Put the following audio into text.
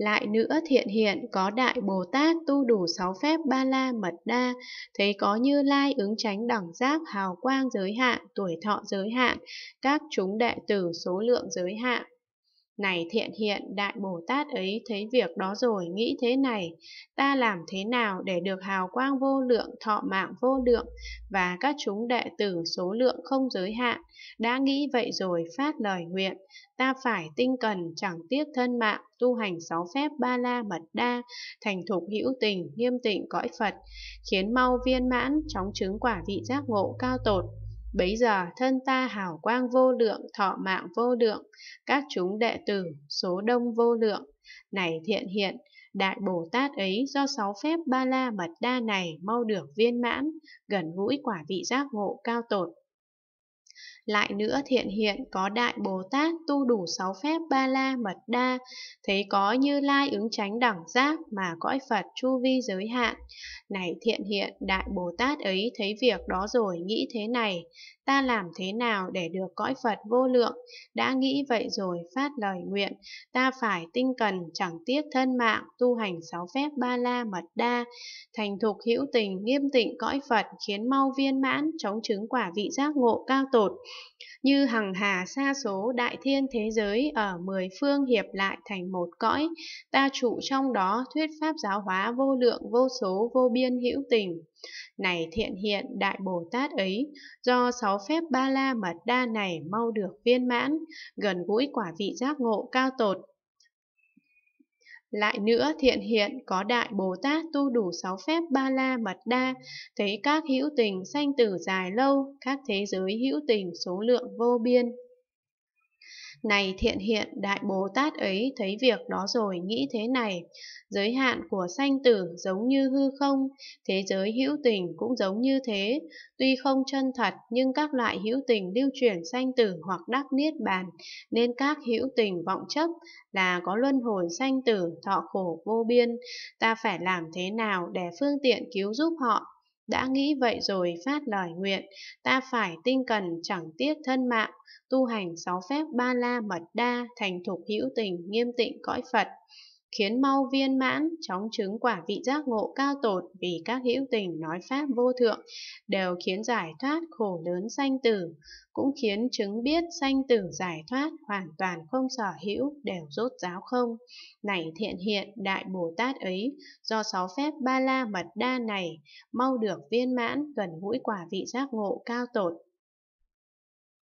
Lại nữa thiện hiện có Đại Bồ Tát tu đủ sáu phép ba la mật đa, thấy có như lai ứng tránh đẳng giác hào quang giới hạn, tuổi thọ giới hạn, các chúng đệ tử số lượng giới hạn. Này thiện hiện đại Bồ Tát ấy thấy việc đó rồi nghĩ thế này, ta làm thế nào để được hào quang vô lượng, thọ mạng vô lượng và các chúng đệ tử số lượng không giới hạn, đã nghĩ vậy rồi phát lời nguyện, ta phải tinh cần chẳng tiếc thân mạng, tu hành sáu phép ba la mật đa, thành thục hữu tình, nghiêm tịnh cõi Phật, khiến mau viên mãn, chóng chứng quả vị giác ngộ cao tột. Bấy giờ thân ta hào quang vô lượng, thọ mạng vô lượng, các chúng đệ tử, số đông vô lượng. Này thiện hiện, Đại Bồ Tát ấy do sáu phép ba la mật đa này mau được viên mãn, gần gũi quả vị giác ngộ cao tột, lại nữa thiện hiện có Đại Bồ Tát tu đủ sáu phép ba la mật đa, thấy có như lai ứng tránh đẳng giác mà cõi Phật chu vi giới hạn. Này thiện hiện, Đại Bồ Tát ấy thấy việc đó rồi nghĩ thế này, ta làm thế nào để được cõi Phật vô lượng, đã nghĩ vậy rồi phát lời nguyện, ta phải tinh cần chẳng tiếc thân mạng, tu hành sáu phép ba la mật đa, thành thục hữu tình, nghiêm tịnh cõi Phật khiến mau viên mãn, chống chứng quả vị giác ngộ cao tột, như hằng hà xa số đại thiên thế giới ở mười phương hiệp lại thành một cõi, ta trụ trong đó thuyết pháp giáo hóa vô lượng vô số vô biên hữu tình. Này thiện hiện Đại Bồ Tát ấy, do sáu phép ba la mật đa này mau được viên mãn, gần gũi quả vị giác ngộ cao tột, lại nữa, thiện hiện có đại Bồ Tát tu đủ sáu phép ba la mật đa, thấy các hữu tình sanh tử dài lâu, các thế giới hữu tình số lượng vô biên. Này thiện hiện đại Bồ Tát ấy thấy việc đó rồi nghĩ thế này, giới hạn của sanh tử giống như hư không, thế giới hữu tình cũng giống như thế, tuy không chân thật nhưng các loại hữu tình lưu chuyển sanh tử hoặc đắc niết bàn, nên các hữu tình vọng chấp là có luân hồi sanh tử thọ khổ vô biên, ta phải làm thế nào để phương tiện cứu giúp họ đã nghĩ vậy rồi phát lời nguyện, ta phải tinh cần chẳng tiếc thân mạng, tu hành sáu phép ba la mật đa, thành thục hữu tình, nghiêm tịnh cõi Phật khiến mau viên mãn, chóng chứng quả vị giác ngộ cao tột vì các hữu tình nói pháp vô thượng, đều khiến giải thoát khổ lớn sanh tử, cũng khiến chứng biết sanh tử giải thoát hoàn toàn không sở hữu đều rốt ráo không. Này thiện hiện đại Bồ Tát ấy, do sáu phép ba la mật đa này, mau được viên mãn gần gũi quả vị giác ngộ cao tột